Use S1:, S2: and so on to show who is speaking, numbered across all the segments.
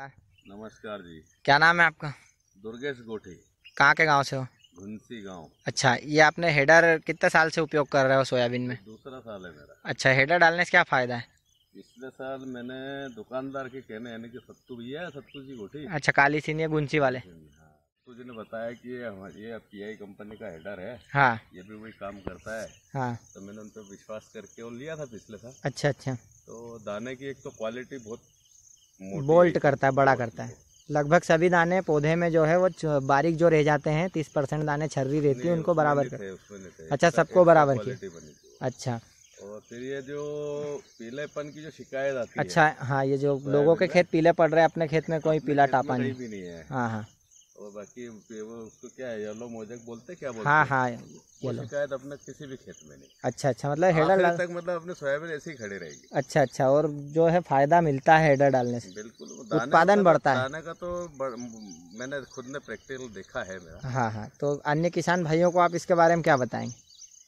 S1: नमस्कार नमस्कार जी
S2: क्या नाम है आपका
S1: दुर्गेश गोठी
S2: कहाँ के गांव से हो घुंसी गांव अच्छा ये आपने हेडर कितने साल से उपयोग कर रहे हो सोयाबीन में
S1: दूसरा साल है मेरा
S2: अच्छा हेडर डालने से क्या फायदा है
S1: पिछले साल मैंने दुकानदार के कहने यानी कि सत्तू भैया है सत्तू जी गोठी अच्छा
S2: काली सीनी है वाले हाँ,
S1: सत्तू जी ने बताया कि ये पी आई कंपनी का हेडर है हाँ ये भी वही काम करता है हाँ तो मैंने उन पर विश्वास करके वो लिया था पिछले साल अच्छा अच्छा तो दाने की एक तो क्वालिटी बहुत बोल्ट करता है बड़ा
S2: करता है लगभग सभी दाने पौधे में जो है वो बारीक जो रह जाते हैं तीस परसेंट दाने छर्री रहती है उनको बराबर कर अच्छा सबको बराबर किया अच्छा
S1: फिर ये जो पीलेपन की जो शिकायत आती अच्छा, है अच्छा हाँ ये जो तो लोगों के खेत
S2: पीले पड़ रहे हैं अपने खेत में कोई पीला टापा नहीं, नहीं है हाँ हाँ
S1: और बाकी वो उसको क्या है येलो मोजक बोलते क्या बोलते हाँ हाँ येलो शिकायत अपने किसी भी खेत में नहीं
S2: अच्छा अच्छा मतलब हेडर डाल तक
S1: मतलब अपने सोयाबीन ऐसे ही खड़े रहेगी
S2: अच्छा अच्छा और जो है फायदा मिलता है हेडर डालने से बिल्कुल उत्पादन तो- बढ़ता है दाने
S1: का तो मैंने खुद ने प्रैक्टिकल देखा है मेरा
S2: हाँ हाँ तो अन्य किसान भाइयों को आप इसके बारे में क्या बताएंगे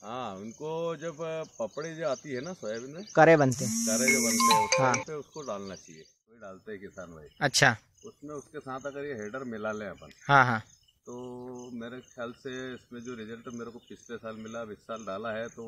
S1: हाँ उनको जब पपड़ी जो आती है ना सोयाबीन में करे बनते हैं करे जो बनते हैं हाँ उसको डालना चाहिए डालते हैं किसान भाई अच्छा उसमें उसके साथ अगर ये हेडर मिला ले अपन हाँ हाँ तो मेरे ख्याल से इसमें जो रिजल्ट मेरे को पिछले साल मिला इस साल डाला है तो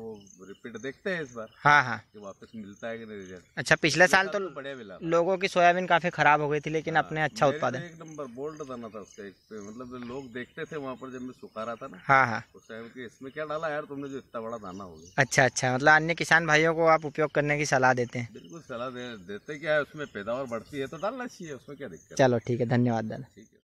S1: रिपीट देखते हैं इस बार हाँ हाँ कि वापस मिलता है कि नहीं रिजल्ट अच्छा पिछले साल, तो, तो बढ़िया मिला
S2: लोगों की सोयाबीन काफी खराब हो गई थी लेकिन हाँ, अपने अच्छा उत्पादन एक
S1: नंबर बोल्ड बना था उसका एक मतलब लोग देखते थे वहाँ पर जब मैं सुखा रहा था ना हाँ हाँ उस टाइम की इसमें क्या डाला यार तुमने जो इतना बड़ा दाना हो गया
S2: अच्छा अच्छा मतलब अन्य किसान भाइयों को आप उपयोग करने की सलाह देते हैं
S1: चला दे, देते क्या है उसमें पैदावार बढ़ती है तो डालना चाहिए उसमें क्या दिक्कत चलो ठीक है धन्यवाद दादा ठीक है